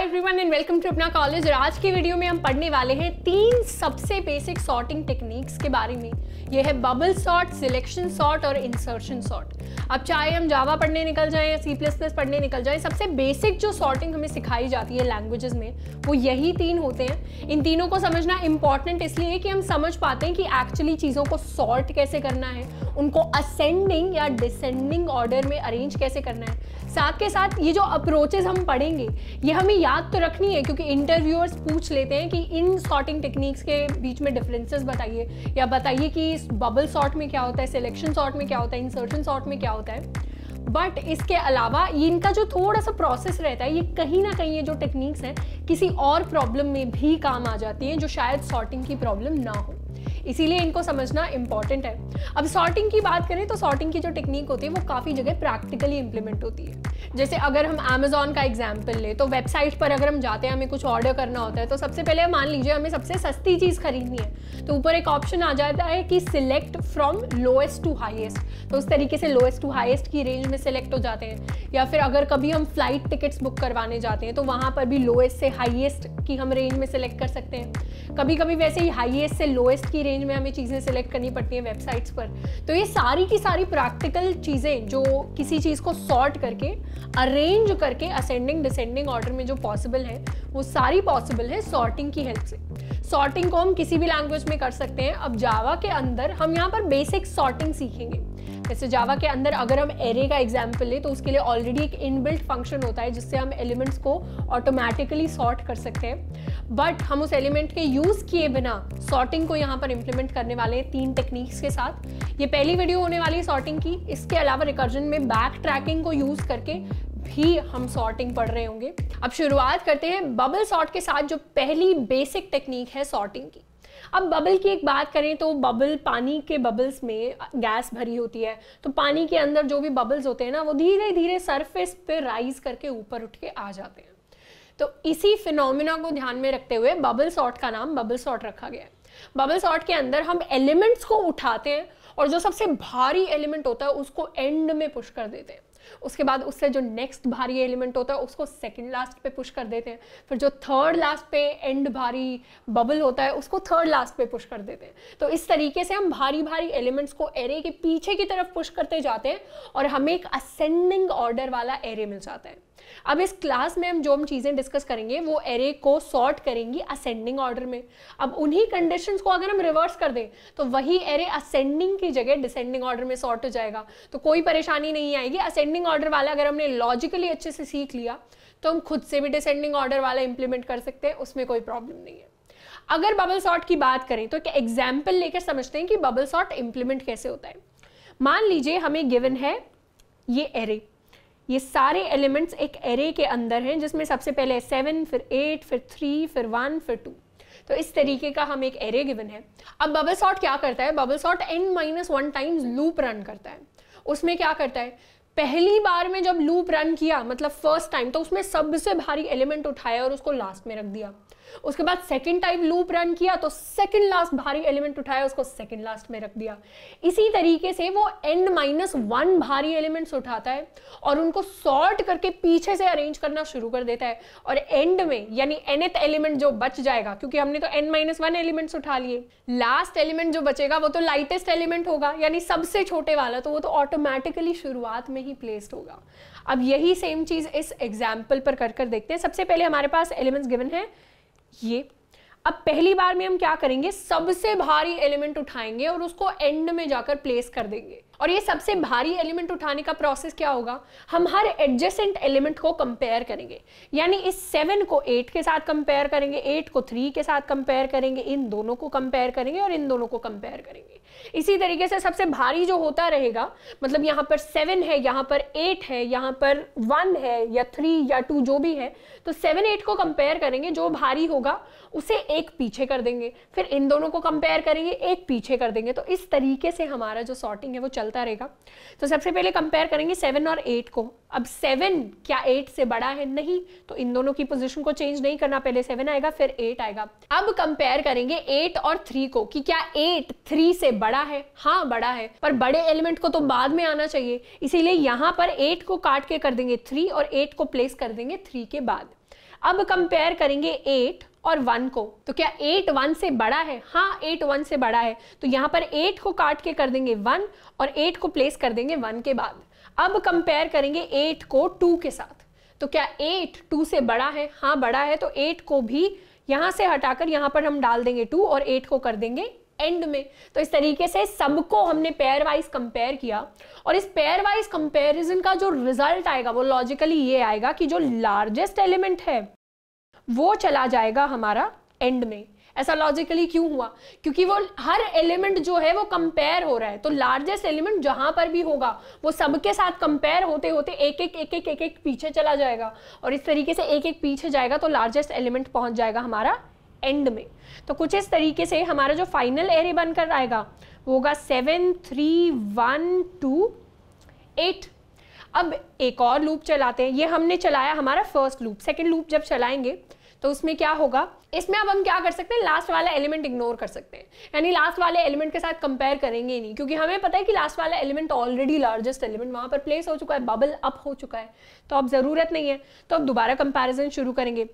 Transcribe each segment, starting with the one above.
high everyone and welcome to अपना college और आज की वीडियो में हम पढ़ने वाले हैं तीन सबसे बेसिक सॉर्टिंग टेक्निक्स के बारे में ये है बबल सॉर्ट सिलेक्शन सॉर्ट और इंसर्शन सॉर्ट अब चाहे हम जावा पढ़ने निकल जाएं या सी प्लस प्लस पढ़ने निकल जाएं सबसे बेसिक जो सॉर्टिंग हमें सिखाई जाती है लैंग्वेजेस में वो यही तीन होते हैं इन तीनों को समझना इंपॉर्टेंट इसलिए कि हम समझ पाते हैं कि एक्चुअली चीज़ों को सॉर्ट कैसे करना है उनको असेंडिंग या डिसेंडिंग ऑर्डर में अरेंज कैसे करना है साथ के साथ ये जो अप्रोचेज हम पढ़ेंगे ये हमें याद तो रखनी है क्योंकि इंटरव्यूअर्स पूछ लेते हैं कि इन सॉर्टिंग टेक्निक्स के बीच में डिफरेंसेस बताइए या बताइए कि बबल सॉर्ट में क्या होता है सिलेक्शन सॉर्ट में क्या होता है इंसर्शन सॉर्ट में क्या होता है बट इसके अलावा इनका जो थोड़ा सा प्रोसेस रहता है ये कहीं ना कहीं ये जो टेक्निक्स हैं किसी और प्रॉब्लम में भी काम आ जाती हैं जो शायद सॉर्टिंग की प्रॉब्लम ना हो इसीलिए इनको समझना इंपॉर्टेंट है अब सॉर्टिंग की बात करें तो सॉर्टिंग की जो टेक्निक होती है वो काफ़ी जगह प्रैक्टिकली इंप्लीमेंट होती है जैसे अगर हम अमेजोन का एग्जाम्पल लें तो वेबसाइट पर अगर हम जाते हैं हमें कुछ ऑर्डर करना होता है तो सबसे पहले मान लीजिए हमें सबसे सस्ती चीज़ खरीदनी है तो ऊपर एक ऑप्शन आ जाता है कि select from lowest to highest तो उस तरीके से लोएस्ट टू हाइएस्ट की रेंज में सिलेक्ट हो जाते हैं या फिर अगर कभी हम फ्लाइट टिकट्स बुक करवाने जाते हैं तो वहाँ पर भी लोएस्ट से हाइएस्ट की हम रेंज में सिलेक्ट कर सकते हैं कभी कभी वैसे ही हाइएस्ट से लोएस्ट की रेंज में हमें चीज़ें सेलेक्ट करनी पड़ती हैं वेबसाइट्स पर तो ये सारी की सारी प्रैक्टिकल चीज़ें जो किसी चीज़ को सॉर्ट करके अरेंज करके असेंडिंग डिसेंडिंग ऑर्डर में जो पॉसिबल है वो सारी पॉसिबल है सॉर्टिंग की हेल्प से सॉर्टिंग को हम किसी भी लैंग्वेज में कर सकते हैं अब जावा के अंदर हम यहाँ पर बेसिक सॉर्टिंग सीखेंगे जैसे जावा के अंदर अगर हम एरे का एग्जाम्पल लें तो उसके लिए ऑलरेडी एक इनबिल्ट फंक्शन होता है जिससे हम एलिमेंट्स को ऑटोमेटिकली सॉर्ट कर सकते हैं बट हम उस एलिमेंट के यूज़ किए बिना सॉर्टिंग को यहाँ पर इम्प्लीमेंट करने वाले हैं तीन टेक्निक्स के साथ ये पहली वीडियो होने वाली है सॉर्टिंग की इसके अलावा रिकर्जन में बैक ट्रैकिंग को यूज़ करके भी हम सॉर्टिंग पढ़ रहे होंगे अब शुरुआत करते हैं बबल सॉर्ट के साथ जो पहली बेसिक टेक्निक है सॉर्टिंग की अब बबल की एक बात करें तो बबल पानी के बबल्स में गैस भरी होती है तो पानी के अंदर जो भी बबल्स होते हैं ना वो धीरे धीरे सरफेस पे राइज करके ऊपर उठ के आ जाते हैं तो इसी फिनोमिना को ध्यान में रखते हुए बबल सॉर्ट का नाम बबल सॉर्ट रखा गया है बबल सॉर्ट के अंदर हम एलिमेंट्स को उठाते हैं और जो सबसे भारी एलिमेंट होता है उसको एंड में पुश कर देते हैं उसके बाद उससे जो नेक्स्ट भारी एलिमेंट होता है उसको सेकेंड लास्ट पे पुश कर देते हैं फिर जो थर्ड लास्ट पे एंड भारी बबल होता है उसको थर्ड लास्ट पे पुश कर देते हैं तो इस तरीके से हम भारी भारी एलिमेंट्स को एरे के पीछे की तरफ पुश करते जाते हैं और हमें एक असेंडिंग ऑर्डर वाला एरे मिल जाता है अब इस क्लास में हम जो हम चीज़ें डिस्कस करेंगे वो एरे को सॉर्ट करेंगी असेंडिंग ऑर्डर में अब उन्हीं कंडीशन को अगर हम रिवर्स कर दें तो वही एरे असेंडिंग की जगह डिसेंडिंग ऑर्डर में सॉर्ट हो जाएगा तो कोई परेशानी नहीं आएगी असेंडिंग ऑर्डर वाला अगर हमने लॉजिकली अच्छे से सीख लिया तो हम खुद से भी डिसेंडिंग ऑर्डर वाला इंप्लीमेंट कर सकते हैं उसमें कोई प्रॉब्लम नहीं है अगर बबल सॉर्ट की बात करें तो एक एग्जाम्पल लेकर समझते हैं कि बबल सॉर्ट इंप्लीमेंट कैसे होता है मान लीजिए हमें गिवन है ये एरे ये सारे एलिमेंट्स एक एरे के अंदर हैं जिसमें सबसे पहले सेवन फिर एट फिर थ्री फिर वन फिर टू तो इस तरीके का हम एक एरे गिवन है अब बबल सॉट क्या करता है bubble sort n minus one times loop run करता है उसमें क्या करता है पहली बार में जब लूप रन किया मतलब फर्स्ट टाइम तो उसमें सबसे भारी एलिमेंट उठाया और उसको लास्ट में रख दिया उसके बाद सेकेंड टाइम लूप रन किया तो सेकेंड लास्ट भारी एलिमेंट उठाया उसको सेकेंड लास्ट में रख दिया इसी तरीके से वो एंड माइनस वन भारी एलिमेंट्स उठाता है और उनको सॉर्ट करके पीछे से अरेंज करना शुरू कर देता है और एंड में यानी एनथ एलिमेंट जो बच जाएगा क्योंकि हमने तो एन माइनस वन एलिमेंट्स उठा लिए लास्ट एलिमेंट जो बचेगा वो तो लाइटेस्ट एलिमेंट होगा यानी सबसे छोटे वाला तो वो तो ऑटोमेटिकली शुरुआत में ही प्लेस्ड होगा अब यही सेम चीज़ इस एग्जाम्पल पर कर कर देखते हैं सबसे पहले हमारे पास एलिमेंट्स गिवन है ये अब पहली बार में हम क्या करेंगे सबसे भारी एलिमेंट उठाएंगे और उसको एंड में जाकर प्लेस कर देंगे और ये सबसे भारी एलिमेंट उठाने का प्रोसेस क्या होगा हम हर एडजेसेंट एलिमेंट को कंपेयर करेंगे यानी इस सेवन को एट के साथ कंपेयर करेंगे एट को थ्री के साथ कंपेयर करेंगे इन दोनों को कंपेयर करेंगे और इन दोनों को कंपेयर करेंगे इसी तरीके से सबसे भारी जो होता रहेगा मतलब यहाँ पर सेवन है यहाँ पर एट है यहाँ पर वन है या थ्री या टू जो भी है तो सेवन एट को कंपेयर करेंगे जो भारी होगा उसे एक पीछे कर देंगे फिर इन दोनों को कंपेयर करेंगे एक पीछे कर देंगे तो इस तरीके से हमारा जो सॉर्टिंग है वो चलता रहेगा तो सबसे पहले कंपेयर करेंगे सेवन और एट को अब सेवन क्या एट से बड़ा है नहीं तो इन दोनों की पोजिशन को चेंज नहीं करना पहले सेवन आएगा फिर एट आएगा अब कंपेयर करेंगे एट और थ्री को कि क्या एट थ्री से बड़ा है हाँ बड़ा है पर बड़े एलिमेंट को तो बाद में आना चाहिए इसीलिए यहां पर एट को काट के कर देंगे थ्री और एट को प्लेस कर देंगे थ्री के बाद अब कंपेयर करेंगे एट और वन को तो क्या एट वन से बड़ा है हाँ एट वन से बड़ा है तो यहाँ पर एट को काट के कर देंगे वन और एट को प्लेस कर देंगे वन के बाद अब कंपेयर करेंगे एट को टू के साथ तो क्या एट टू से बड़ा है हाँ बड़ा है तो एट को भी यहाँ से हटाकर यहाँ पर हम डाल देंगे टू और एट को कर देंगे एंड में तो इस तरीके से सबको हमने पेयर वाइज कंपेयर किया और इस पेयर वाइज कंपेरिजन का जो रिजल्ट आएगा वो लॉजिकली ये आएगा कि जो लार्जेस्ट एलिमेंट है वो चला जाएगा हमारा एंड में ऐसा लॉजिकली क्यों हुआ क्योंकि वो हर एलिमेंट जो है वो कंपेयर हो रहा है तो लार्जेस्ट एलिमेंट जहां पर भी होगा वो सबके साथ कंपेयर होते होते एक एक एक एक एक एक पीछे चला जाएगा और इस तरीके से एक एक पीछे जाएगा तो लार्जेस्ट एलिमेंट पहुंच जाएगा हमारा एंड में तो कुछ इस तरीके से हमारा जो फाइनल एरे बनकर आएगा वो होगा seven three one two eight अब एक और लूप चलाते हैं ये हमने चलाया हमारा फर्स्ट लूप सेकेंड लूप जब चलाएंगे तो उसमें क्या होगा इसमें अब हम क्या कर सकते हैं लास्ट वाला एलिमेंट इग्नोर कर सकते हैं यानी लास्ट वाले एलिमेंट के साथ कंपेयर करेंगे ही नहीं क्योंकि हमें पता है कि लास्ट वाला एलिमेंट ऑलरेडी लार्जेस्ट एलिमेंट वहां पर प्लेस हो चुका है बबल अप हो चुका है तो अब ज़रूरत नहीं है तो अब दोबारा कंपेरिजन शुरू करेंगे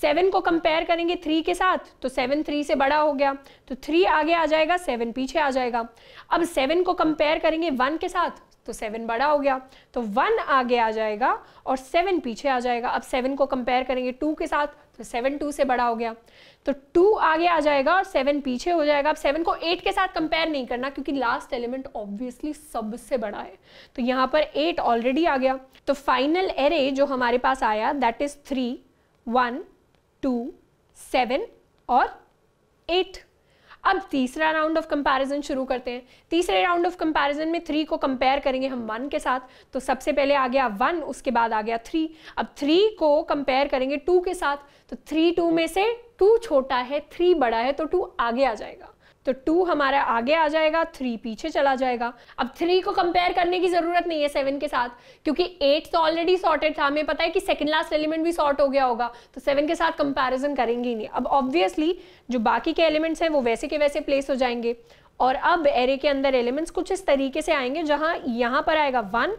सेवन को कंपेयर करेंगे थ्री के साथ तो सेवन थ्री से बड़ा हो गया तो थ्री आगे आ जाएगा सेवन पीछे आ जाएगा अब सेवन को कंपेयर करेंगे वन के साथ तो सेवन बड़ा हो गया तो वन आगे आ जाएगा और सेवन पीछे आ जाएगा अब सेवन को कंपेयर करेंगे टू के साथ तो सेवन टू से बड़ा हो गया तो टू आगे आ जाएगा और सेवन पीछे हो जाएगा अब सेवन को एट के साथ कंपेयर नहीं करना क्योंकि लास्ट एलिमेंट ऑब्वियसली सबसे बड़ा है तो यहाँ पर एट ऑलरेडी आ गया तो फाइनल एरे जो हमारे पास आया that is three one two seven और एट अब तीसरा राउंड ऑफ कंपैरिजन शुरू करते हैं तीसरे राउंड ऑफ कंपैरिजन में थ्री को कंपेयर करेंगे हम वन के साथ तो सबसे पहले आ गया वन उसके बाद आ गया थ्री अब थ्री को कंपेयर करेंगे टू के साथ तो थ्री टू में से टू छोटा है थ्री बड़ा है तो टू आगे आ जाएगा तो टू हमारा आगे आ जाएगा थ्री पीछे चला जाएगा अब थ्री को कंपेयर करने की जरूरत नहीं है सेवन के साथ क्योंकि एट तो ऑलरेडी सॉर्टेड था हमें पता है कि सेकंड लास्ट एलिमेंट भी सॉर्ट हो गया होगा तो सेवन के साथ कंपेरिजन करेंगे ही नहीं अब ऑब्वियसली जो बाकी के एलिमेंट्स हैं वो वैसे के वैसे प्लेस हो जाएंगे और अब एरे के अंदर एलिमेंट्स कुछ इस तरीके से आएंगे जहां यहां पर आएगा वन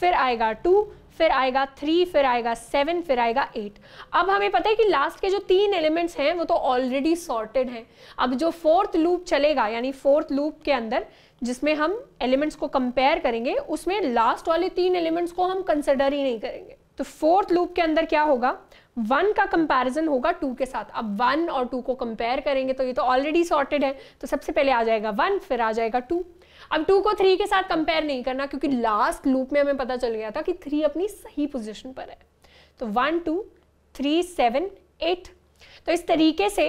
फिर आएगा टू फिर आएगा थ्री फिर आएगा सेवन फिर आएगा एट अब हमें पता है कि लास्ट के जो तीन एलिमेंट्स हैं वो तो ऑलरेडी सॉर्टेड हैं अब जो फोर्थ लूप चलेगा यानी फोर्थ लूप के अंदर जिसमें हम एलिमेंट्स को कंपेयर करेंगे उसमें लास्ट वाले तीन एलिमेंट्स को हम कंसिडर ही नहीं करेंगे तो फोर्थ लूप के अंदर क्या होगा वन का कंपैरिजन होगा टू के साथ अब वन और टू को कंपेयर करेंगे तो ये तो ऑलरेडी सॉर्टेड है तो सबसे पहले आ जाएगा वन फिर आ जाएगा टू अब टू को थ्री के साथ कंपेयर नहीं करना क्योंकि लास्ट लूप में हमें पता चल गया था कि थ्री अपनी सही पोजिशन पर है तो one two three seven eight तो इस तरीके से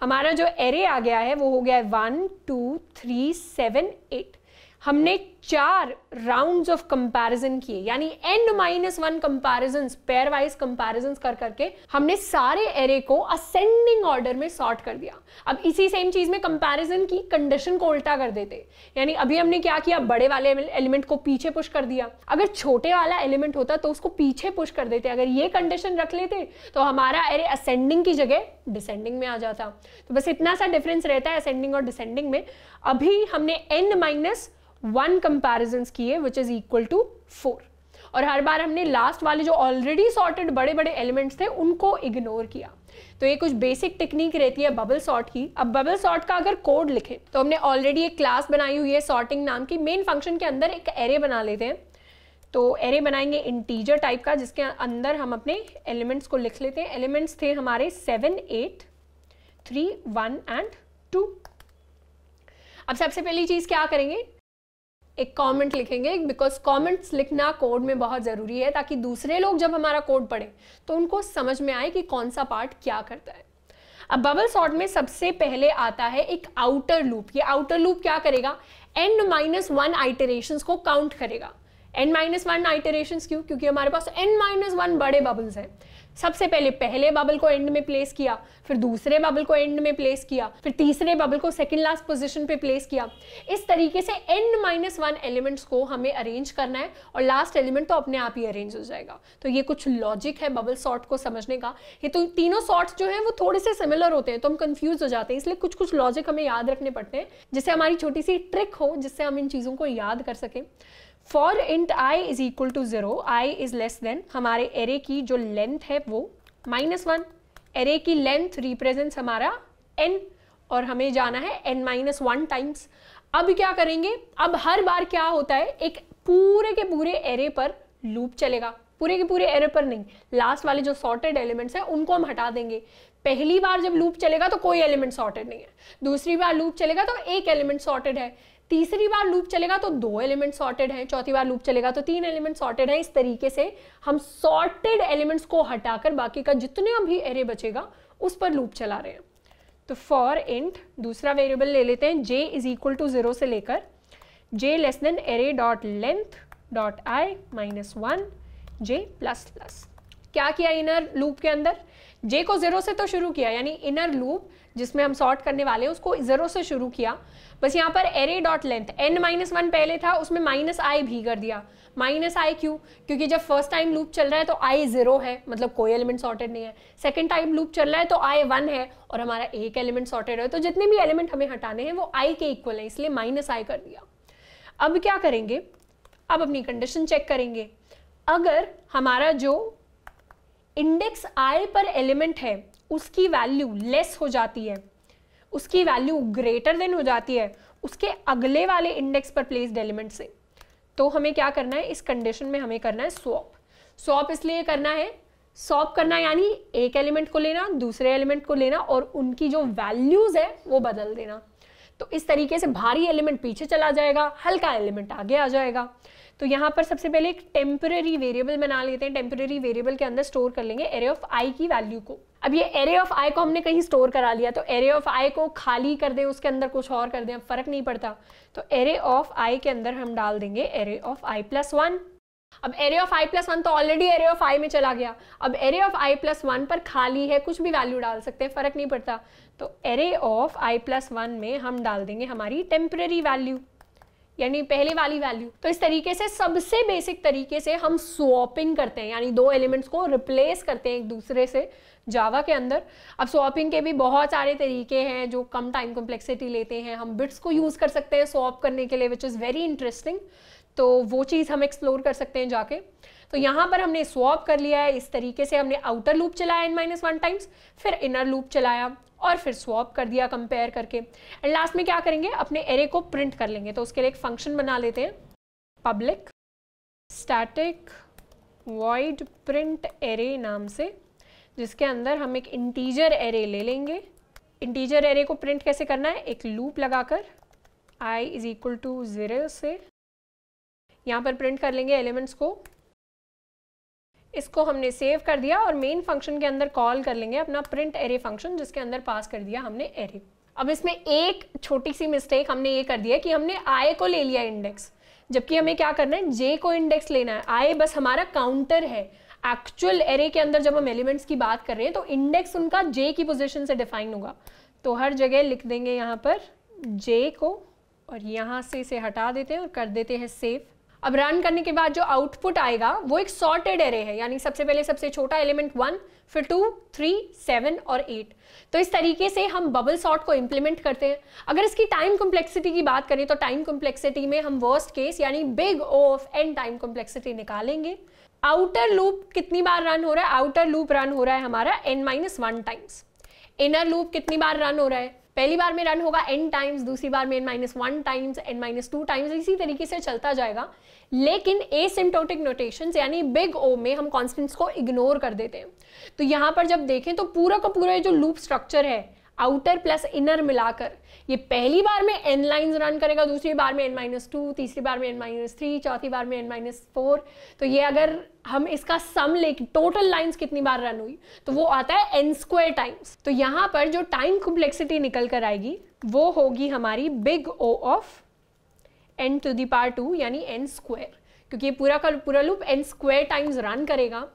हमारा जो एरे आ गया है वो हो गया है one two three seven eight हमने चार राउंड्स ऑफ कंपैरिजन किए यानी n minus one comparison pairwise comparison कर करके हमने सारे एरे को असेंडिंग ऑर्डर में सॉर्ट कर दिया अब इसी सेम चीज में कंपेरिजन की कंडीशन को उल्टा कर देते यानी अभी हमने क्या किया बड़े वाले एलिमेंट को पीछे पुश कर दिया अगर छोटे वाला एलिमेंट होता तो उसको पीछे पुश कर देते अगर ये कंडीशन रख लेते तो हमारा एरे असेंडिंग की जगह डिसेंडिंग में आ जाता तो बस इतना सा डिफरेंस रहता है असेंडिंग और डिसेंडिंग में अभी हमने एन माइनस वन कंपेरिजन किए which is equal to four और हर बार हमने लास्ट वाले जो ऑलरेडी सॉर्टेड बड़े बड़े एलिमेंट्स थे उनको इग्नोर किया तो ये कुछ बेसिक टेक्निक रहती है बबल सॉर्ट की अब बबल सॉर्ट का अगर कोड लिखें तो हमने ऑलरेडी एक क्लास बनाई हुई है सॉर्टिंग नाम की मेन फंक्शन के अंदर एक एरे बना लेते हैं तो एरे बनाएंगे इंटीजर टाइप का जिसके अंदर हम अपने एलिमेंट्स को लिख लेते हैं एलिमेंट्स थे हमारे seven eight three one and two अब सबसे पहली चीज़ क्या करेंगे एक कमेंट लिखेंगे बिकॉज कमेंट्स लिखना कोड में बहुत ज़रूरी है ताकि दूसरे लोग जब हमारा कोड पढ़ें तो उनको समझ में आए कि कौन सा पार्ट क्या करता है अब बबल सॉर्ट में सबसे पहले आता है एक आउटर लूप ये आउटर लूप क्या करेगा एंड माइनस वन आइटरेशन को काउंट करेगा एन माइनस वन आइटरेशन क्यों क्योंकि हमारे पास एन माइनस वन बड़े बबल्स हैं सबसे पहले पहले बबल को एंड में प्लेस किया फिर दूसरे बबल को एंड में प्लेस किया फिर तीसरे बबल को सेकंड लास्ट पोजीशन पे प्लेस किया इस तरीके से एंड माइनस वन एलिमेंट्स को हमें अरेंज करना है और लास्ट एलिमेंट तो अपने आप ही अरेंज हो जाएगा तो ये कुछ लॉजिक है बबल सॉर्ट को समझने का ये तो तीनों सॉर्ट जो है वो थोड़े से सिमिलर होते हैं तो हम कंफ्यूज हो जाते हैं इसलिए कुछ कुछ लॉजिक हमें याद रखने पड़ते हैं जिससे हमारी छोटी सी ट्रिक हो जिससे हम इन चीज़ों को याद कर सकें for int i is equal to zero i is less than हमारे एरे की जो लेंथ है वो माइनस वन एरे की लेंथ रिप्रेजेंट हमारा एन और हमें जाना है एन माइनस वन टाइम्स अब क्या करेंगे अब हर बार क्या होता है एक पूरे के पूरे एरे पर लूप चलेगा पूरे के पूरे एरे पर नहीं लास्ट वाले जो सॉर्टेड एलिमेंट्स हैं उनको हम हटा देंगे पहली बार जब लूप चलेगा तो कोई एलिमेंट सॉर्टेड नहीं है दूसरी बार लूप चलेगा तो एक एलिमेंट सॉर्टेड है तीसरी बार लूप चलेगा तो दो एलिमेंट सॉर्टेड हैं चौथी बार लूप चलेगा तो तीन एलिमेंट सॉर्टेड हैं इस तरीके से हम सॉर्टेड एलिमेंट्स को हटाकर बाकी का जितना भी एरे बचेगा उस पर लूप चला रहे हैं तो फॉर इंट दूसरा वेरिएबल ले लेते हैं j is equal to zero से लेकर j less than array dot length dot i minus one j plus plus क्या किया इनर लूप के अंदर जे को ज़ीरो से तो शुरू किया यानी इनर लूप जिसमें हम सॉर्ट करने वाले हैं उसको ज़ीरो से शुरू किया बस यहाँ पर array dot length n minus one पहले था उसमें माइनस आई भी कर दिया माइनस आई क्यों क्योंकि जब फर्स्ट टाइम लूप चल रहा है तो आई ज़ीरो है मतलब कोई एलिमेंट सॉर्टेड नहीं है सेकेंड टाइम लूप चल रहा है तो आई वन है और हमारा एक एलिमेंट सॉर्टेड है तो जितने भी एलिमेंट हमें हटाने हैं वो आई के इक्वल है इसलिए माइनस आई कर दिया अब क्या करेंगे अब अपनी कंडीशन चेक करेंगे अगर हमारा जो इंडेक्स आई पर एलिमेंट है उसकी वैल्यू लेस हो जाती है उसकी वैल्यू ग्रेटर देन हो जाती है उसके अगले वाले इंडेक्स पर प्लेस्ड एलिमेंट से तो हमें क्या करना है इस कंडीशन में हमें करना है स्वॉप स्वॉप इसलिए करना है स्वॉप करना यानी एक एलिमेंट को लेना दूसरे एलिमेंट को लेना और उनकी जो वैल्यूज है वो बदल देना तो इस तरीके से भारी एलिमेंट पीछे चला जाएगा हल्का एलिमेंट आगे आ जाएगा तो यहाँ पर सबसे पहले एक टेम्पररी वेरिएबल बना लेते हैं टेम्पररी वेरिएबल के अंदर स्टोर कर लेंगे एरे ऑफ आई की वैल्यू को अब ये एरे ऑफ आई को हमने कहीं स्टोर करा लिया तो एरे ऑफ आई को खाली कर दें उसके अंदर कुछ और कर दें अब फर्क नहीं पड़ता तो एरे ऑफ आई के अंदर हम डाल देंगे array of i plus one अब array of i plus one तो ऑलरेडी एरे ऑफ आई में चला गया अब array of i plus one पर खाली है कुछ भी वैल्यू डाल सकते हैं फर्क नहीं पड़ता तो array of i plus one में हम डाल देंगे हमारी टेम्पररी वैल्यू यानी पहले वाली वैल्यू तो इस तरीके से सबसे बेसिक तरीके से हम स्वॉपिंग करते हैं यानी दो एलिमेंट्स को रिप्लेस करते हैं एक दूसरे से जावा के अंदर अब स्वॉपिंग के भी बहुत सारे तरीके हैं जो कम टाइम कॉम्प्लेक्सिटी लेते हैं हम बिट्स को यूज़ कर सकते हैं स्वॉप करने के लिए विच इज़ वेरी इंटरेस्टिंग तो वो चीज़ हम एक्सप्लोर कर सकते हैं जाके तो यहाँ पर हमने स्वॉप कर लिया है इस तरीके से हमने आउटर लूप चलाया एन माइनस वन टाइम्स फिर इनर लूप चलाया और फिर स्वॉप कर दिया कंपेयर करके एंड लास्ट में क्या करेंगे अपने एरे को प्रिंट कर लेंगे तो उसके लिए एक फंक्शन बना लेते हैं public static void print array नाम से जिसके अंदर हम एक इंटीजर एरे ले लेंगे इंटीजर एरे को प्रिंट कैसे करना है एक लूप लगाकर i is equal to zero से यहाँ पर प्रिंट कर लेंगे एलिमेंट्स को इसको हमने सेव कर दिया और मेन फंक्शन के अंदर कॉल कर लेंगे अपना प्रिंट एरे फंक्शन जिसके अंदर पास कर दिया हमने एरे अब इसमें एक छोटी सी मिस्टेक हमने ये कर दिया कि हमने आय को ले लिया इंडेक्स जबकि हमें क्या करना है जे को इंडेक्स लेना है आय बस हमारा काउंटर है एक्चुअल एरे के अंदर जब हम एलिमेंट्स की बात कर रहे हैं तो इंडेक्स उनका जे की पोजिशन से डिफाइन होगा तो हर जगह लिख देंगे यहाँ पर जे को और यहाँ से इसे हटा देते हैं और कर देते हैं सेव अब रन करने के बाद जो आउटपुट आएगा वो एक सॉर्टेड एरे है यानी सबसे पहले सबसे छोटा एलिमेंट वन फिर टू थ्री सेवन और एट तो इस तरीके से हम बबल सॉर्ट को इम्प्लीमेंट करते हैं अगर इसकी टाइम कॉम्प्लेक्सिटी की बात करें तो टाइम कॉम्प्लेक्सिटी में हम वर्स्ट केस यानी big O of n time complexity निकालेंगे आउटर लूप कितनी बार रन हो रहा है आउटर लूप रन हो रहा है हमारा n minus one times inner loop कितनी बार रन हो रहा है पहली बार में रन होगा एन टाइम्स दूसरी बार में n minus one times n minus two times इसी तरीके से चलता जाएगा लेकिन एसिम्टोटिक नोटेशन यानी बिग ओ में हम कॉन्स्टेंट्स को इग्नोर कर देते हैं तो यहाँ पर जब देखें तो पूरा का पूरा जो लूप स्ट्रक्चर है आउटर प्लस इनर मिलाकर ये पहली बार में एन लाइन्स रन करेगा दूसरी बार में एन माइनस टू तीसरी बार में एन माइनस थ्री चौथी बार में एन माइनस फोर तो ये अगर हम इसका सम लेके टोटल लाइंस कितनी बार रन हुई तो वो आता है एन स्क्वायर टाइम्स तो यहाँ पर जो टाइम कॉम्प्लेक्सिटी निकल कर आएगी वो होगी हमारी big O of n to the two यानी एन स्क्वायर क्योंकि ये पूरा का पूरा loop n square times run करेगा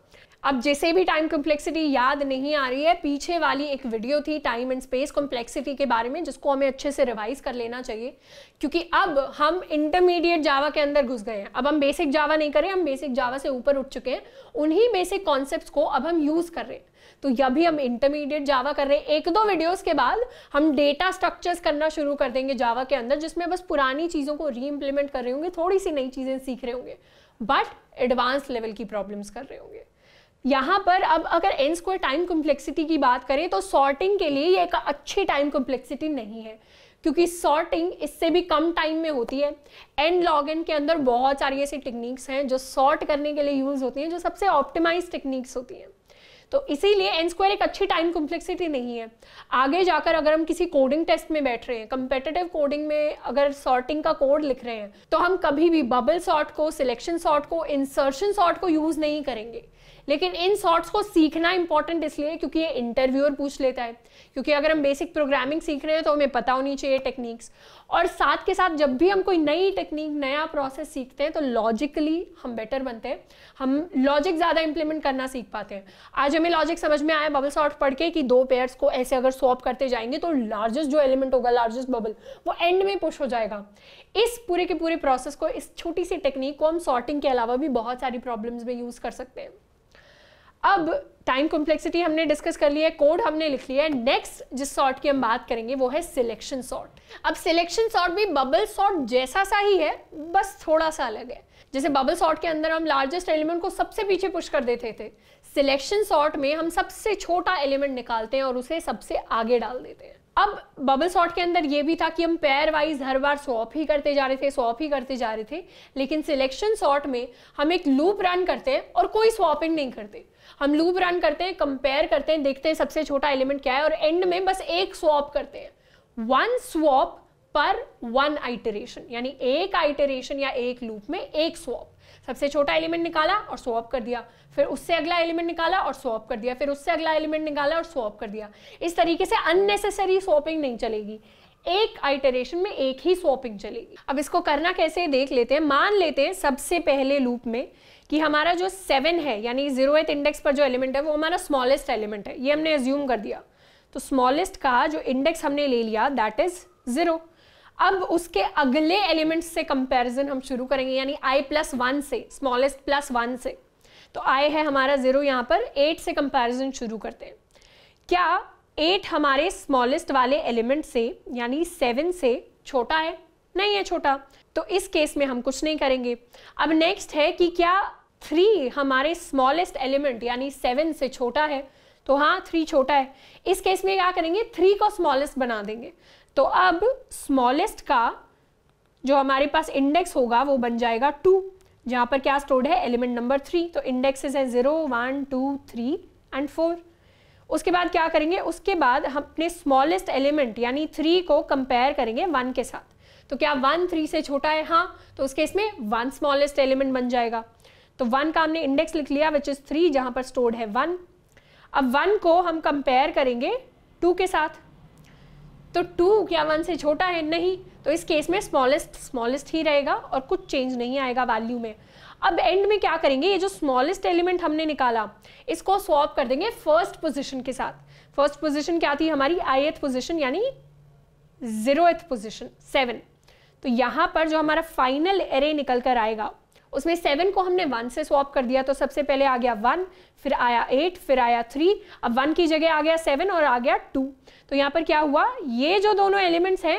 अब जैसे भी टाइम कॉम्प्लेक्सिटी याद नहीं आ रही है पीछे वाली एक वीडियो थी टाइम एंड स्पेस कॉम्प्लेक्सिटी के बारे में जिसको हमें अच्छे से रिवाइज कर लेना चाहिए क्योंकि अब हम इंटरमीडिएट जावा के अंदर घुस गए हैं अब हम बेसिक जावा नहीं करें हम बेसिक जावा से ऊपर उठ चुके हैं उन्हीं बेसिक कॉन्सेप्ट को अब हम यूज़ कर रहे हैं तो यह भी हम इंटरमीडिएट जावा कर रहे हैं एक दो वीडियोस के बाद हम डेटा स्ट्रक्चर्स करना शुरू कर देंगे जावा के अंदर जिसमें बस पुरानी चीज़ों को री इंप्लीमेंट कर रहे होंगे थोड़ी सी नई चीज़ें सीख रहे होंगे बट एडवांस लेवल की प्रॉब्लम्स कर रहे होंगे यहाँ पर अब अगर एन स्क्वायर टाइम कॉम्प्लेक्सिटी की बात करें तो सॉर्टिंग के लिए ये एक अच्छी टाइम कॉम्प्लेक्सिटी नहीं है क्योंकि सॉर्टिंग इससे भी कम टाइम में होती है एंड लॉग एन के अंदर बहुत सारी ऐसी टेक्निक्स हैं जो सॉर्ट करने के लिए यूज़ होती हैं जो सबसे ऑप्टिमाइज टेक्निक्स होती हैं तो इसीलिए एन स्क्वायर एक अच्छी टाइम कॉम्प्लेक्सिटी नहीं है आगे जाकर अगर हम किसी कोडिंग टेस्ट में बैठ रहे हैं कंपेटेटिव कोडिंग में अगर सॉर्टिंग का कोड लिख रहे हैं तो हम कभी भी बबल सॉर्ट को सिलेक्शन सॉर्ट को इंसर्शन सॉर्ट को यूज़ नहीं करेंगे लेकिन इन शॉर्ट्स को सीखना इंपॉर्टेंट इसलिए क्योंकि ये इंटरव्यूअर पूछ लेता है क्योंकि अगर हम बेसिक प्रोग्रामिंग सीख रहे हैं तो हमें पता होनी चाहिए टेक्निक्स और साथ के साथ जब भी हम कोई नई टेक्निक नया प्रोसेस सीखते हैं तो लॉजिकली हम बेटर बनते हैं हम लॉजिक ज़्यादा इंप्लीमेंट करना सीख पाते हैं आज हमें लॉजिक समझ में आया बबल शॉर्ट पढ़ के कि दो पेयर्स को ऐसे अगर स्वॉप करते जाएंगे तो लार्जेस्ट जो एलिमेंट होगा लार्जेस्ट बबल वो एंड में पुश हो जाएगा इस पूरे के पूरे प्रोसेस को इस छोटी सी टेक्निक को हम सॉर्टिंग के अलावा भी बहुत सारी प्रॉब्लम्स में यूज़ कर सकते हैं अब टाइम कॉम्प्लेक्सिटी हमने डिस्कस कर लिया है कोड हमने लिख लिया है नेक्स्ट जिस सॉर्ट की हम बात करेंगे वो है सिलेक्शन सॉर्ट अब सिलेक्शन सॉर्ट भी बबल सॉर्ट जैसा सा ही है बस थोड़ा सा अलग है जैसे बबल सॉर्ट के अंदर हम लार्जेस्ट एलिमेंट को सबसे पीछे पुश कर देते थे सिलेक्शन सॉर्ट में हम सबसे छोटा एलिमेंट निकालते हैं और उसे सबसे आगे डाल देते हैं अब बबल सॉर्ट के अंदर ये भी था कि हम पेयर वाइज हर बार स्वॉप ही करते जा रहे थे स्वॉप ही करते जा रहे थे लेकिन सिलेक्शन सॉर्ट में हम एक लूप रन करते हैं और कोई स्वॉपिंग नहीं करते हम लूप रन करते हैं कंपेयर करते हैं देखते हैं सबसे छोटा एलिमेंट क्या है और एंड में बस एक स्वॉप करते हैं वन स्वॉप पर वन आइटरेशन यानी एक आइटरेशन या एक लूप में एक स्वॉप सबसे छोटा एलिमेंट निकाला और स्वॉप कर दिया फिर उससे अगला एलिमेंट निकाला और स्वॉप कर दिया फिर उससे अगला एलिमेंट निकाला और स्वॉप कर दिया इस तरीके से अननेसेसरी स्वॉपिंग नहीं चलेगी एक आइटरेशन में एक ही स्वॉपिंग चलेगी अब इसको करना कैसे देख लेते हैं मान लेते हैं सबसे पहले लूप में कि हमारा जो सेवन है यानी जीरो इंडेक्स पर जो एलिमेंट है वो हमारा स्मॉलेस्ट एलिमेंट है ये हमने एज्यूम कर दिया तो स्मॉलेस्ट का जो इंडेक्स हमने ले लिया दैट इज जीरो अब उसके अगले एलिमेंट्स से कंपैरिजन हम शुरू करेंगे यानी आई प्लस वन से स्मॉलेस्ट प्लस वन से तो आई है हमारा जीरो यहाँ पर एट से कंपैरिजन शुरू करते हैं क्या एट हमारे स्मॉलेस्ट वाले एलिमेंट से यानी सेवन से छोटा है नहीं है छोटा तो इस केस में हम कुछ नहीं करेंगे अब नेक्स्ट है कि क्या थ्री हमारे स्मॉलेस्ट एलिमेंट यानी सेवन से छोटा है तो हाँ थ्री छोटा है इस केस में क्या करेंगे थ्री को स्मॉलेस्ट बना देंगे तो अब स्मॉलेस्ट का जो हमारे पास इंडेक्स होगा वो बन जाएगा टू जहाँ पर क्या स्टोर्ड है एलिमेंट नंबर थ्री तो इंडेक्सेस हैं zero one two three and four उसके बाद क्या करेंगे उसके बाद हम अपने स्मॉलेस्ट एलिमेंट यानी थ्री को कंपेयर करेंगे वन के साथ तो क्या वन थ्री से छोटा है हाँ तो उस केस में वन स्मॉलेस्ट एलिमेंट बन जाएगा तो वन का हमने इंडेक्स लिख लिया विच इज थ्री जहां पर स्टोर्ड है वन अब वन को हम कंपेयर करेंगे टू के साथ तो टू क्या वन से छोटा है नहीं तो इस केस में स्मॉलेस्ट स्मॉलेस्ट ही रहेगा और कुछ चेंज नहीं आएगा वैल्यू में अब एंड में क्या करेंगे ये जो स्मॉलेस्ट एलिमेंट हमने निकाला इसको स्वॉप कर देंगे फर्स्ट पोजीशन के साथ फर्स्ट पोजीशन क्या थी हमारी एथ पोजिशन यानी जीरो पोजिशन सेवन तो यहाँ पर जो हमारा फाइनल एरे निकल कर आएगा उसमें सेवन को हमने वन से स्वॉप कर दिया तो सबसे पहले आ गया वन फिर आया एट फिर आया थ्री अब वन की जगह आ गया सेवन और आ गया टू तो यहाँ पर क्या हुआ ये जो दोनों एलिमेंट्स हैं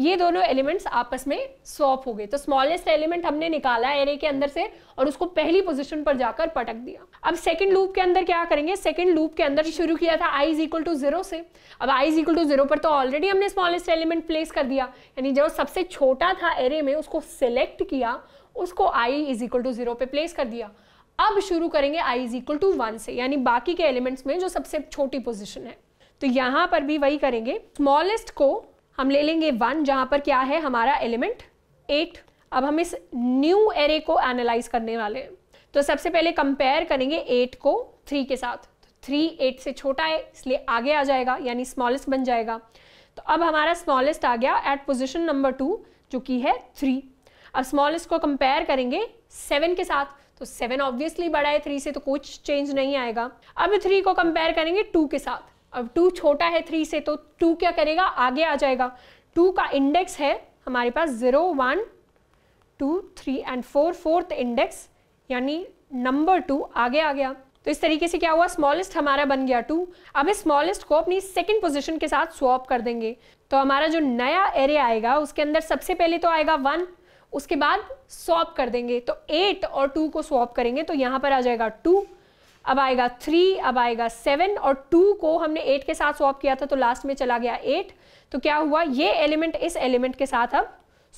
ये दोनों एलिमेंट्स आपस में सॉफ हो गए तो स्मॉलेस्ट एलिमेंट हमने निकाला एरे के अंदर से और उसको पहली पोजीशन पर जाकर पटक दिया अब सेकंड लूप के अंदर क्या करेंगे सेकंड लूप के अंदर शुरू किया था i is equal to zero से अब i is equal to zero पर तो ऑलरेडी हमने स्मॉलेस्ट एलिमेंट प्लेस कर दिया यानी जो सबसे छोटा था एरे में उसको सिलेक्ट किया उसको i is equal to zero पे प्लेस कर दिया अब शुरू करेंगे i is equal to one से यानी बाकी के एलिमेंट्स में जो सबसे छोटी पोजिशन है तो यहाँ पर भी वही करेंगे स्मॉलेस्ट को हम ले लेंगे वन जहाँ पर क्या है हमारा एलिमेंट एट अब हम इस न्यू एरे को एनालाइज करने वाले हैं तो सबसे पहले कंपेयर करेंगे एट को थ्री के साथ थ्री तो एट से छोटा है इसलिए आगे आ जाएगा यानी स्मॉलेस्ट बन जाएगा तो अब हमारा स्मॉलेस्ट आ गया एट पोजिशन नंबर टू जो कि है थ्री अब स्मॉलेस्ट को कंपेयर करेंगे सेवन के साथ तो सेवन ऑब्वियसली बड़ा है थ्री से तो कुछ चेंज नहीं आएगा अब थ्री को कंपेयर करेंगे टू के साथ अब टू छोटा है थ्री से तो टू क्या करेगा आगे आ जाएगा टू का इंडेक्स है हमारे पास zero one two three and four fourth index यानी नंबर टू आगे आ गया तो इस तरीके से क्या हुआ स्मॉलेस्ट हमारा बन गया टू अब इस स्मॉलेस्ट को अपनी सेकंड पोजीशन के साथ स्वॉप कर देंगे तो हमारा जो नया एरे आएगा उसके अंदर सबसे पहले तो आएगा वन उसके बाद स्वॉप कर देंगे तो एट और टू को स्वॉप करेंगे तो यहाँ पर आ जाएगा टू अब आएगा थ्री अब आएगा सेवन और टू को हमने एट के साथ स्वॉप किया था तो लास्ट में चला गया एट तो क्या हुआ ये एलिमेंट इस एलिमेंट के साथ अब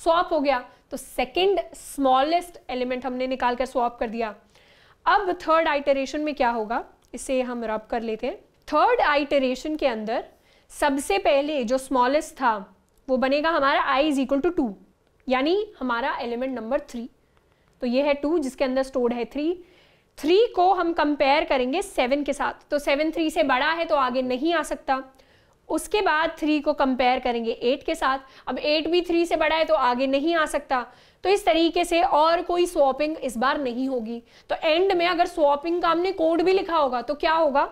स्वॉप हो गया तो सेकेंड स्मॉलेस्ट एलिमेंट हमने निकाल कर स्वॉप कर दिया अब थर्ड आइटरेशन में क्या होगा इसे हम रब कर लेते हैं थर्ड आइटरेशन के अंदर सबसे पहले जो स्मॉलेस्ट था वो बनेगा हमारा i is equal to two यानी हमारा एलिमेंट नंबर थ्री तो ये है टू जिसके अंदर स्टोर्ड है थ्री थ्री को हम कंपेयर करेंगे सेवन के साथ तो सेवन थ्री से बड़ा है तो आगे नहीं आ सकता उसके बाद थ्री को कंपेयर करेंगे एट के साथ अब एट भी थ्री से बड़ा है तो आगे नहीं आ सकता तो इस तरीके से और कोई स्वॉपिंग इस बार नहीं होगी तो एंड में अगर स्वॉपिंग का हमने कोड भी लिखा होगा तो क्या होगा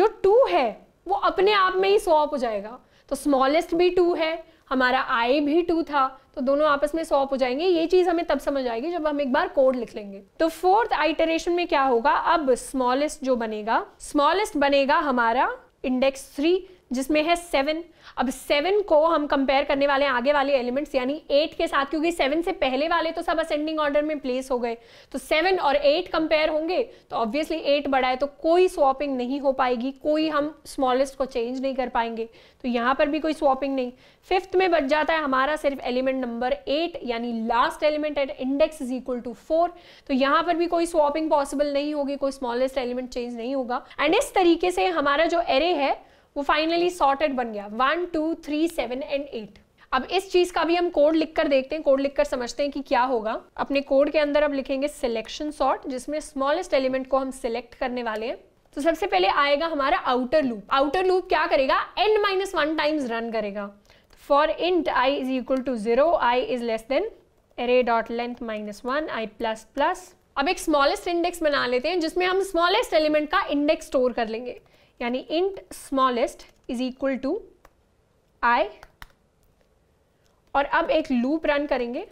जो टू है वो अपने आप में ही स्वॉप हो जाएगा तो स्मॉलेस्ट भी टू है हमारा आई भी टू था तो दोनों आपस में सॉप हो जाएंगे ये चीज हमें तब समझ आएगी जब हम एक बार कोड लिख लेंगे तो फोर्थ आइटरेशन में क्या होगा अब स्मॉलेस्ट जो बनेगा स्मॉलेस्ट बनेगा हमारा इंडेक्स थ्री जिसमें है सेवन अब सेवन को हम कंपेयर करने वाले हैं आगे वाले एलिमेंट्स यानी एट के साथ क्योंकि सेवन से पहले वाले तो सब असेंडिंग ऑर्डर में प्लेस हो गए तो सेवन और एट कंपेयर होंगे तो ऑब्वियसली एट बड़ा है तो कोई स्वॉपिंग नहीं हो पाएगी कोई हम स्मॉलेस्ट को चेंज नहीं कर पाएंगे तो यहाँ पर भी कोई स्वॉपिंग नहीं फिफ्थ में बच जाता है हमारा सिर्फ एलिमेंट नंबर एट यानी last element at index is equal to four तो यहाँ पर भी कोई स्वॉपिंग पॉसिबल नहीं होगी कोई स्मॉलेस्ट एलिमेंट चेंज नहीं होगा एंड इस तरीके से हमारा जो एरे है वो फाइनली सॉर्टेड बन गया one two three seven and eight अब इस चीज का भी हम कोड लिखकर देखते हैं कोड लिखकर समझते हैं कि क्या होगा अपने कोड के अंदर अब लिखेंगे सिलेक्शन सॉर्ट जिसमें स्मॉलेस्ट एलिमेंट को हम सिलेक्ट करने वाले हैं तो सबसे पहले आएगा हमारा आउटर लूप आउटर लूप क्या करेगा n minus one times run करेगा for int i is equal to zero i is less than array dot length minus one i plus plus अब एक स्मॉलेस्ट इंडेक्स बना लेते हैं जिसमें हम स्मॉलेस्ट एलिमेंट का इंडेक्स स्टोर कर लेंगे यानी int smallest is equal to i और अब एक लूप रन करेंगे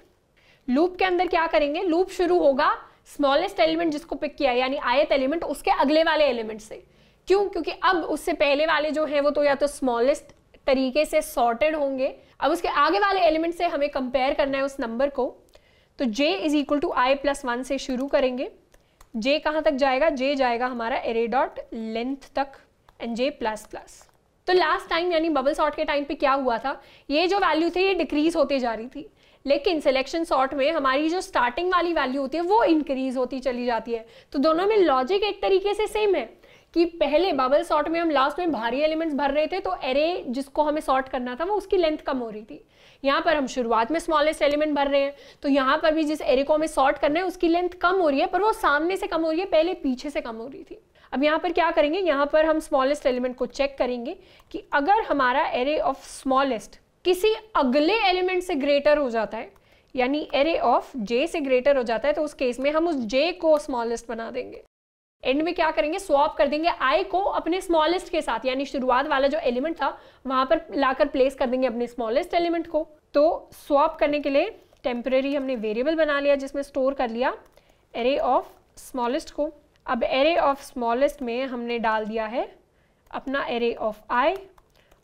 लूप के अंदर क्या करेंगे लूप शुरू होगा स्मॉलेस्ट एलिमेंट जिसको पिक किया है यानी आयत एलिमेंट उसके अगले वाले एलिमेंट से क्यों क्योंकि अब उससे पहले वाले जो हैं वो तो या तो स्मॉलेस्ट तरीके से सॉर्टेड होंगे अब उसके आगे वाले एलिमेंट से हमें कंपेयर करना है उस नंबर को तो j is equal to i plus one से शुरू करेंगे जे कहां तक जाएगा जे जाएगा हमारा एरे डॉट लेंथ तक एंड जे प्लस प्लस तो लास्ट टाइम यानी बबल सॉर्ट के टाइम पे क्या हुआ था ये जो वैल्यू थी ये डिक्रीज होते जा रही थी लेकिन सिलेक्शन सॉर्ट में हमारी जो स्टार्टिंग वाली वैल्यू होती है वो इंक्रीज होती चली जाती है तो दोनों में लॉजिक एक तरीके से सेम है कि पहले बबल सॉर्ट में हम लास्ट में भारी एलिमेंट्स भर रहे थे तो एरे जिसको हमें सॉर्ट करना था वो उसकी लेंथ कम हो रही थी यहाँ पर हम शुरुआत में स्मॉलेस्ट एलिमेंट भर रहे हैं तो यहाँ पर भी जिस एरे को हमें सॉर्ट करना है उसकी लेंथ कम हो रही है पर वो सामने से कम हो रही है पहले पीछे से कम हो रही थी अब यहाँ पर क्या करेंगे यहाँ पर हम स्मॉलेस्ट एलिमेंट को चेक करेंगे कि अगर हमारा एरे ऑफ स्मॉलेस्ट किसी अगले एलिमेंट से ग्रेटर हो जाता है यानी एरे ऑफ जे से ग्रेटर हो जाता है तो उस केस में हम उस जे को स्मॉलेस्ट बना देंगे एंड में क्या करेंगे स्वॉप कर देंगे आई को अपने स्मॉलेस्ट के साथ यानी शुरुआत वाला जो एलिमेंट था वहां पर लाकर प्लेस कर देंगे अपने स्मॉलेस्ट एलिमेंट को तो स्वॉप करने के लिए टेम्परेरी हमने वेरिएबल बना लिया जिसमें स्टोर कर लिया एरे ऑफ स्मॉलेस्ट को अब एरे ऑफ स्मॉलेस्ट में हमने डाल दिया है अपना एरे ऑफ आई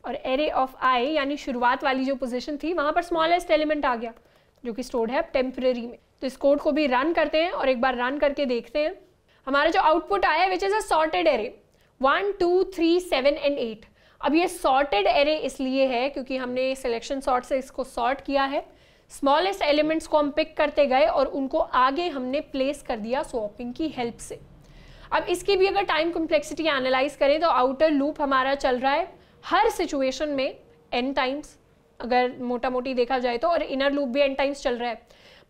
और एरे ऑफ आई यानी शुरुआत वाली जो पोजिशन थी वहाँ पर स्मॉलेस्ट एलिमेंट आ गया जो कि स्टोर्ड है टेम्परेरी में तो इस कोड को भी रन करते हैं और एक बार रन करके देखते हैं हमारा जो आउटपुट आया है which is a sorted array one two three seven and eight अब ये सॉर्टेड एरे इसलिए है क्योंकि हमने सिलेक्शन सॉर्ट से इसको सॉर्ट किया है स्मॉलेस्ट एलिमेंट्स को हम पिक करते गए और उनको आगे हमने प्लेस कर दिया स्वॉपिंग की हेल्प से अब इसकी भी अगर टाइम कॉम्प्लेक्सिटी एनालाइज करें तो आउटर लूप हमारा चल रहा है हर सिचुएशन में एन टाइम्स अगर मोटा मोटी देखा जाए तो और इनर लूप भी एन टाइम्स चल रहा है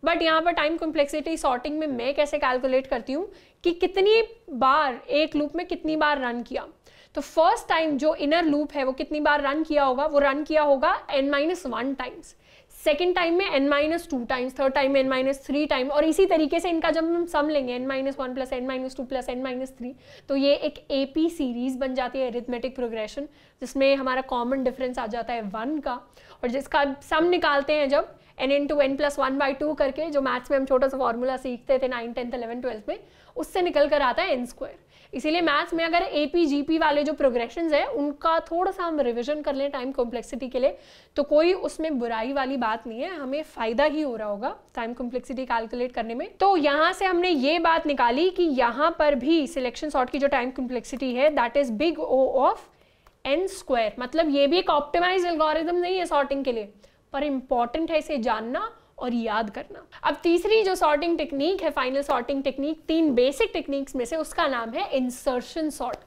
बट यहाँ पर टाइम कॉम्प्लेक्सिटी सॉर्टिंग में मैं कैसे कैलकुलेट करती हूँ कि कितनी बार एक लूप में कितनी बार रन किया तो फर्स्ट टाइम जो इनर लूप है वो कितनी बार रन किया होगा वो रन किया होगा n minus one times second time में n minus two times third time में एन माइनस थ्री टाइम और इसी तरीके से इनका जब हम सम लेंगे n minus one plus n minus two plus n minus three तो ये एक ए पी सीरीज बन जाती है एरिथमेटिक प्रोग्रेशन जिसमें हमारा कॉमन डिफरेंस आ जाता है वन का और जिसका सम निकालते हैं जब n into n plus one by two करके जो मैथ्स में हम छोटा सा फॉर्मूला सीखते थे नाइन टेंथ अलेवन ट्वेल्थ में उससे निकल कर आता है एन स्क्वायर इसीलिए मैथ्स में अगर ए पी जी पी वाले जो प्रोग्रेशन है उनका थोड़ा सा हम रिविजन कर लें टाइम कॉम्प्लेक्सिटी के लिए तो कोई उसमें बुराई वाली बात नहीं है हमें फ़ायदा ही हो रहा होगा टाइम कॉम्प्लेक्सिटी कैलकुलेट करने में तो यहाँ से हमने ये बात निकाली कि यहाँ पर भी सिलेक्शन शॉर्ट की जो टाइम कॉम्प्लेक्सिटी है that is big O of n square मतलब ये भी एक ऑप्टिमाइज एल्गोरिज्म नहीं है सॉर्टिंग के लिए पर इम्पॉर्टेंट है इसे जानना और याद करना अब तीसरी जो सॉर्टिंग टेक्निक है फाइनल सॉर्टिंग टेक्निक तीन बेसिक टेक्निक्स में से उसका नाम है इंसर्शन सॉर्ट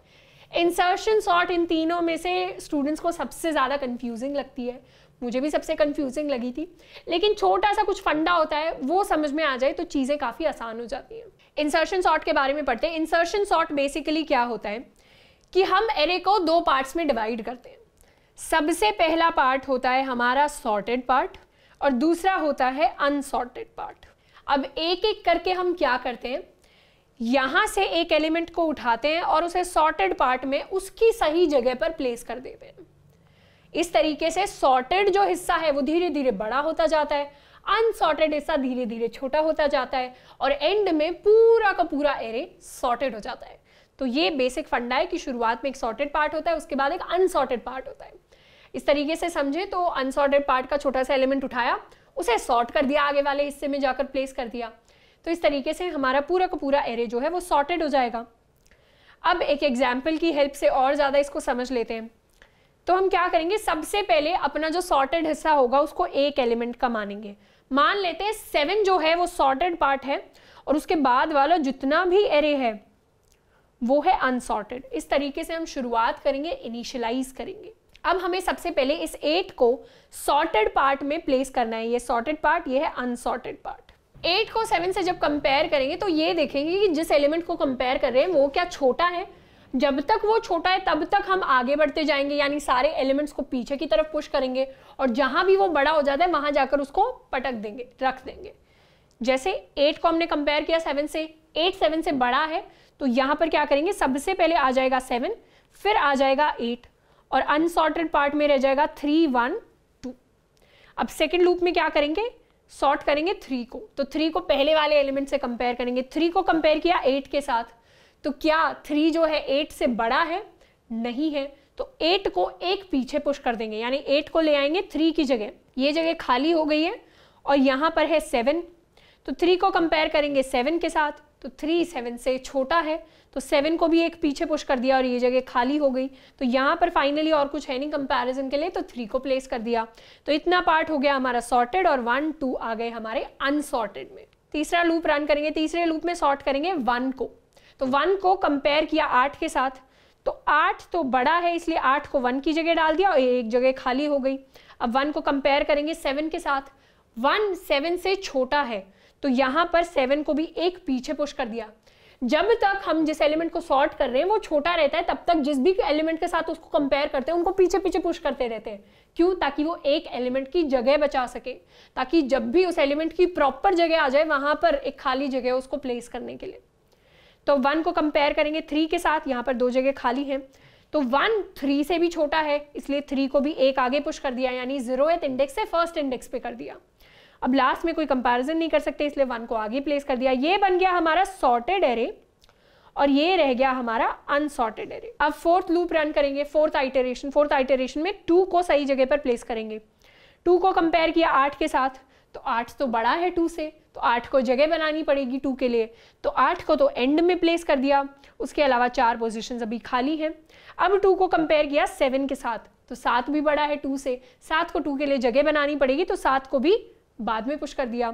इंसर्शन सॉर्ट इन तीनों में से स्टूडेंट्स को सबसे ज़्यादा कंफ्यूजिंग लगती है मुझे भी सबसे कंफ्यूजिंग लगी थी लेकिन छोटा सा कुछ फंडा होता है वो समझ में आ जाए तो चीज़ें काफ़ी आसान हो जाती हैं इंसर्शन सॉर्ट के बारे में पढ़ते हैं इंसर्शन सॉर्ट बेसिकली क्या होता है कि हम एरे को दो पार्ट्स में डिवाइड करते हैं सबसे पहला पार्ट होता है हमारा सॉर्टेड पार्ट और दूसरा होता है अनसॉर्टेड पार्ट अब एक एक करके हम क्या करते हैं यहां से एक एलिमेंट को उठाते हैं और उसे सॉर्टेड पार्ट में उसकी सही जगह पर प्लेस कर देते हैं इस तरीके से सॉर्टेड जो हिस्सा है वो धीरे धीरे बड़ा होता जाता है अनसॉर्टेड हिस्सा धीरे धीरे छोटा होता जाता है और एंड में पूरा का पूरा एरे सॉर्टेड हो जाता है तो ये बेसिक फंडा है कि शुरुआत में एक सॉर्टेड पार्ट होता है उसके बाद एक अनसॉर्टेड पार्ट होता है इस तरीके से समझे तो अनसॉर्टेड पार्ट का छोटा सा एलिमेंट उठाया उसे सॉर्ट कर दिया आगे वाले हिस्से में जाकर प्लेस कर दिया तो इस तरीके से हमारा पूरा का पूरा एरे जो है वो सॉर्टेड हो जाएगा अब एक एग्जाम्पल की हेल्प से और ज़्यादा इसको समझ लेते हैं तो हम क्या करेंगे सबसे पहले अपना जो सॉर्टेड हिस्सा होगा उसको एक एलिमेंट का मानेंगे मान लेते हैं सेवन जो है वो सॉर्टेड पार्ट है और उसके बाद वाला जितना भी एरे है वो है अनसॉर्टेड इस तरीके से हम शुरुआत करेंगे इनिशियलाइज करेंगे अब हमें सबसे पहले इस एट को सॉर्टेड पार्ट में प्लेस करना है ये सॉर्टेड पार्ट ये है अनसॉर्टेड पार्ट एट को सेवन से जब कंपेयर करेंगे तो ये देखेंगे कि जिस एलिमेंट को कंपेयर कर रहे हैं वो क्या छोटा है जब तक वो छोटा है तब तक हम आगे बढ़ते जाएंगे यानी सारे एलिमेंट्स को पीछे की तरफ पुश करेंगे और जहां भी वो बड़ा हो जाता है वहां जाकर उसको पटक देंगे रख देंगे जैसे एट को हमने कंपेयर किया सेवन से एट सेवन से बड़ा है तो यहां पर क्या करेंगे सबसे पहले आ जाएगा सेवन फिर आ जाएगा एट और अनसॉर्टेड पार्ट में रह जाएगा थ्री वन टू अब सेकेंड लूप में क्या करेंगे सॉर्ट करेंगे थ्री को तो थ्री को पहले वाले एलिमेंट से कंपेयर करेंगे थ्री को कंपेयर किया एट के साथ तो क्या थ्री जो है एट से बड़ा है नहीं है तो एट को एक पीछे पुश कर देंगे यानी एट को ले आएंगे थ्री की जगह ये जगह खाली हो गई है और यहां पर है सेवन तो थ्री को कंपेयर करेंगे सेवन के साथ तो थ्री सेवन से छोटा है तो सेवन को भी एक पीछे पुश कर दिया और ये जगह खाली हो गई तो यहाँ पर फाइनली और कुछ है नहीं कंपैरिजन के लिए तो थ्री को प्लेस कर दिया तो इतना पार्ट हो गया हमारा सॉर्टेड और वन टू आ गए हमारे अनसॉर्टेड में तीसरा लूप रन करेंगे तीसरे लूप में सॉर्ट करेंगे वन को तो वन को कंपेयर किया आठ के साथ तो आठ तो बड़ा है इसलिए आठ को वन की जगह डाल दिया और एक जगह खाली हो गई अब वन को कंपेयर करेंगे सेवन के साथ वन सेवन से छोटा है तो यहां पर सेवन को भी एक पीछे पुश कर दिया जब तक हम जिस एलिमेंट को सॉर्ट कर रहे हैं वो छोटा रहता है तब तक जिस भी एलिमेंट के साथ उसको कंपेयर करते हैं उनको पीछे पीछे पुश करते रहते हैं क्यों ताकि वो एक एलिमेंट की जगह बचा सके ताकि जब भी उस एलिमेंट की प्रॉपर जगह आ जाए वहां पर एक खाली जगह उसको प्लेस करने के लिए तो वन को कंपेयर करेंगे थ्री के साथ यहाँ पर दो जगह खाली है तो वन थ्री से भी छोटा है इसलिए थ्री को भी एक आगे पुश कर दिया यानी जीरो इंडेक्स से फर्स्ट इंडेक्स पे कर दिया अब लास्ट में कोई कंपैरिजन नहीं कर सकते इसलिए वन को आगे प्लेस कर दिया ये बन गया हमारा सॉर्टेड एरे और ये रह गया हमारा अनसॉर्टेड एरे अब फोर्थ लूप रन करेंगे फोर्थ आइटरेशन फोर्थ आइटरेशन में टू को सही जगह पर प्लेस करेंगे टू को कंपेयर किया आठ के साथ तो आठ तो बड़ा है टू से तो आठ को जगह बनानी पड़ेगी टू के लिए तो आठ को तो एंड में प्लेस कर दिया उसके अलावा चार पोजिशन अभी खाली हैं अब टू को कंपेयर किया सेवन के साथ तो सात भी बड़ा है टू से सात को टू के लिए जगह बनानी पड़ेगी तो सात को भी बाद में पुश कर दिया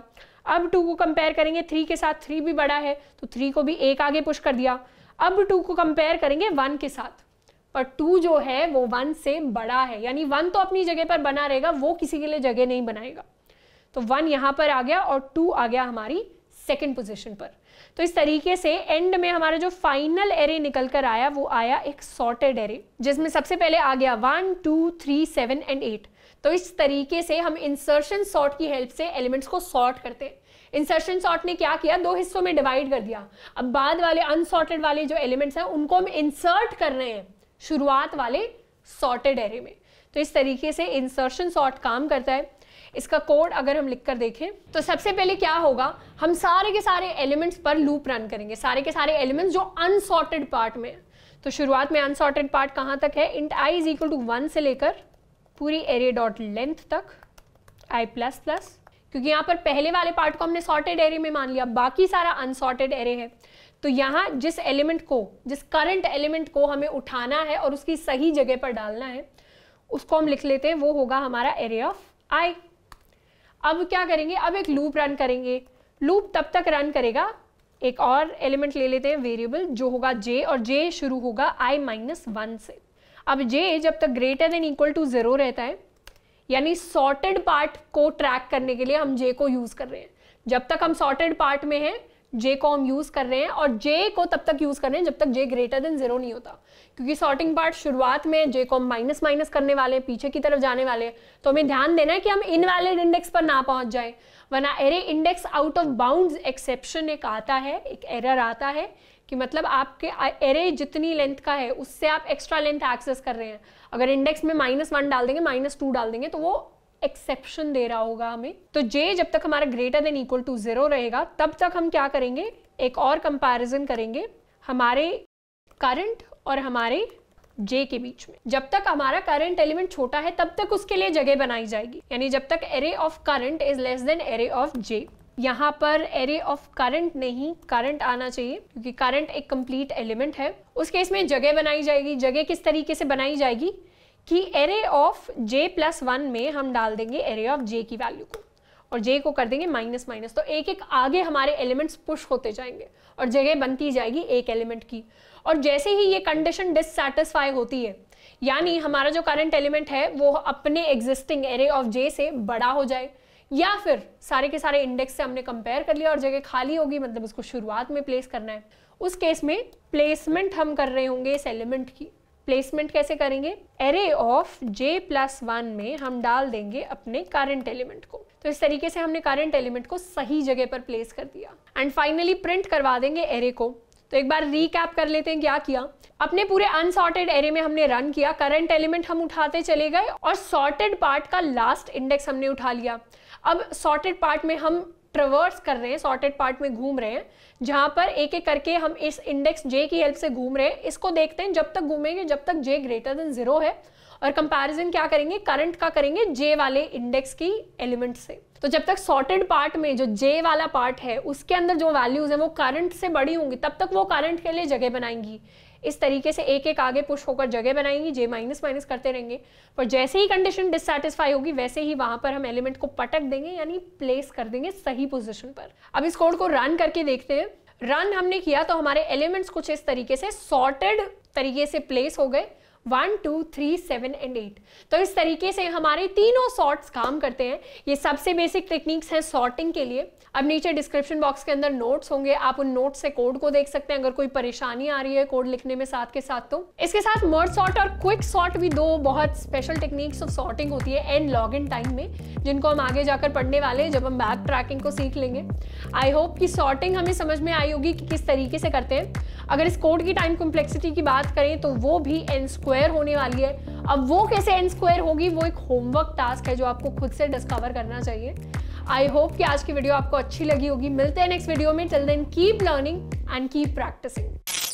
अब टू को कंपेयर करेंगे थ्री के साथ थ्री भी बड़ा है तो थ्री को भी एक आगे पुश कर दिया अब टू को कंपेयर करेंगे वन के साथ पर टू जो है वो वन से बड़ा है यानी वन तो अपनी जगह पर बना रहेगा वो किसी के लिए जगह नहीं बनाएगा तो वन यहां पर आ गया और टू आ गया हमारी सेकेंड पोजिशन पर तो इस तरीके से एंड में हमारा जो फाइनल एरे निकल कर आया वो आया एक सॉर्टेड एरे जिसमें सबसे पहले आ गया one two three seven and eight तो इस तरीके से हम इंसर्शन सॉर्ट की हेल्प से एलिमेंट्स को सॉर्ट करते हैं इंसर्शन सॉर्ट ने क्या किया दो हिस्सों में डिवाइड कर दिया अब बाद वाले अनसॉर्टेड वाले जो एलिमेंट्स हैं उनको हम इंसर्ट कर रहे हैं शुरुआत वाले सॉर्टेड एरे में तो इस तरीके से इंसर्शन सॉर्ट काम करता है इसका कोड अगर हम लिख कर देखें तो सबसे पहले क्या होगा हम सारे के सारे एलिमेंट्स पर लूप रन करेंगे सारे के सारे एलिमेंट्स जो अनसॉर्टेड पार्ट में तो शुरुआत में अनसॉर्टेड पार्ट कहाँ तक है int i is equal to one से लेकर पूरी एरे डॉट लेंथ तक आई प्लस प्लस क्योंकि यहां पर पहले वाले पार्ट को हमने सॉर्टेड एरे में मान लिया बाकी सारा अनसॉर्टेड एरे है तो यहां जिस एलिमेंट को जिस करंट एलिमेंट को हमें उठाना है और उसकी सही जगह पर डालना है उसको हम लिख लेते हैं वो होगा हमारा एरे ऑफ आई अब क्या करेंगे अब एक लूप रन करेंगे लूप तब तक रन करेगा एक और एलिमेंट ले लेते हैं वेरिएबल जो होगा जे और जे शुरू होगा आई माइनस वन से अब जे जब तक greater than equal to zero रहता है यानी सॉर्टेड पार्ट को ट्रैक करने के लिए हम जे को यूज़ कर रहे हैं जब तक हम सॉर्टेड पार्ट में हैं जे को हम यूज़ कर रहे हैं और जे को तब तक यूज़ कर रहे हैं जब तक जे ग्रेटर देन जीरो नहीं होता क्योंकि सॉर्टिंग पार्ट शुरुआत में जे को हम माइनस माइनस करने वाले हैं पीछे की तरफ जाने वाले हैं तो हमें ध्यान देना है कि हम इनवैलिड इंडेक्स पर ना पहुंच जाए वरना array index out of bound exception एक आता है एक एरर आता है कि मतलब आपके एरे जितनी लेंथ का है उससे आप एक्स्ट्रा लेंथ एक्सेस कर रहे हैं अगर इंडेक्स में माइनस वन डाल देंगे माइनस टू डाल देंगे तो वो एक्सेप्शन दे रहा होगा हमें तो जे जब तक हमारा greater than equal to zero रहेगा तब तक हम क्या करेंगे एक और कंपेरिजन करेंगे हमारे करंट और हमारे जे के बीच में जब तक हमारा करंट एलिमेंट छोटा है तब तक उसके लिए जगह बनाई जाएगी यानी जब तक array of current is less than array of j यहाँ पर एरे ऑफ करंट नहीं करंट आना चाहिए क्योंकि करंट एक कंप्लीट एलिमेंट है उस केस में जगह बनाई जाएगी जगह किस तरीके से बनाई जाएगी कि array of j plus one में हम डाल देंगे एरे ऑफ जे की वैल्यू को और जे को कर देंगे माइनस माइनस तो एक एक आगे हमारे एलिमेंट्स पुश होते जाएंगे और जगह बनती जाएगी एक एलिमेंट की और जैसे ही ये कंडीशन डिससेटिस्फाई होती है यानी हमारा जो करंट एलिमेंट है वो अपने एग्जिस्टिंग एरे ऑफ जे से बड़ा हो जाए या फिर सारे के सारे इंडेक्स से हमने कंपेयर कर लिया और जगह खाली होगी मतलब उसको शुरुआत में प्लेस करना है उस केस में प्लेसमेंट हम कर रहे होंगे इस एलिमेंट की प्लेसमेंट कैसे करेंगे array of j plus one में हम डाल देंगे अपने करंट एलिमेंट को तो इस तरीके से हमने करंट एलिमेंट को सही जगह पर प्लेस कर दिया एंड फाइनली प्रिंट करवा देंगे एरे को तो एक बार रीकैप कर लेते हैं क्या किया अपने पूरे अनसॉर्टेड एरे में हमने रन किया करंट एलिमेंट हम उठाते चले गए और सॉर्टेड पार्ट का लास्ट इंडेक्स हमने उठा लिया अब सॉर्टेड पार्ट में हम ट्रवर्स कर रहे हैं सॉर्टेड पार्ट में घूम रहे हैं जहां पर एक एक करके हम इस इंडेक्स जे की हेल्प से घूम रहे हैं इसको देखते हैं जब तक घूमेंगे जब तक जे ग्रेटर देन जीरो है और कंपैरिजन क्या करेंगे करंट का करेंगे जे वाले इंडेक्स की एलिमेंट से तो जब तक सॉर्टेड पार्ट में जो जे वाला पार्ट है उसके अंदर जो वैल्यूज है वो करंट से बड़ी होंगी तब तक वो करंट के लिए जगह बनाएंगी इस तरीके से एक एक आगे पुश होकर जगह बनाएंगी जे माइनस माइनस करते रहेंगे पर जैसे ही कंडीशन डिससेटिस्फाई होगी वैसे ही वहां पर हम एलिमेंट को पटक देंगे यानी प्लेस कर देंगे सही पोजिशन पर अब इस कोड को रन करके देखते हैं रन हमने किया तो हमारे एलिमेंट्स कुछ इस तरीके से सॉर्टेड तरीके से प्लेस हो गए one two three seven and eight तो इस तरीके से हमारे तीनों सॉर्ट्स काम करते हैं ये सबसे बेसिक टेक्निक्स हैं सॉर्टिंग के लिए अब नीचे डिस्क्रिप्शन बॉक्स के अंदर नोट्स होंगे आप उन नोट्स से कोड को देख सकते हैं अगर कोई परेशानी आ रही है कोड लिखने में साथ के साथ तो इसके साथ मर्ड सॉर्ट और क्विक सॉर्ट भी दो बहुत स्पेशल टेक्निक्स ऑफ सॉर्टिंग होती है एंड लॉग इन टाइम में जिनको हम आगे जाकर पढ़ने वाले हैं जब हम बैक ट्रैकिंग को सीख लेंगे आई होप कि सॉर्टिंग हमें समझ में आई होगी कि किस तरीके से करते हैं अगर इस कोड की टाइम कॉम्प्लेक्सिटी की बात करें तो वो भी एन स्क्वायर स्क्वायर होने वाली है अब वो कैसे एन स्क्वायर होगी वो एक होमवर्क टास्क है जो आपको खुद से डिस्कवर करना चाहिए आई होप कि आज की वीडियो आपको अच्छी लगी होगी मिलते हैं नेक्स्ट वीडियो में till then keep learning and keep practising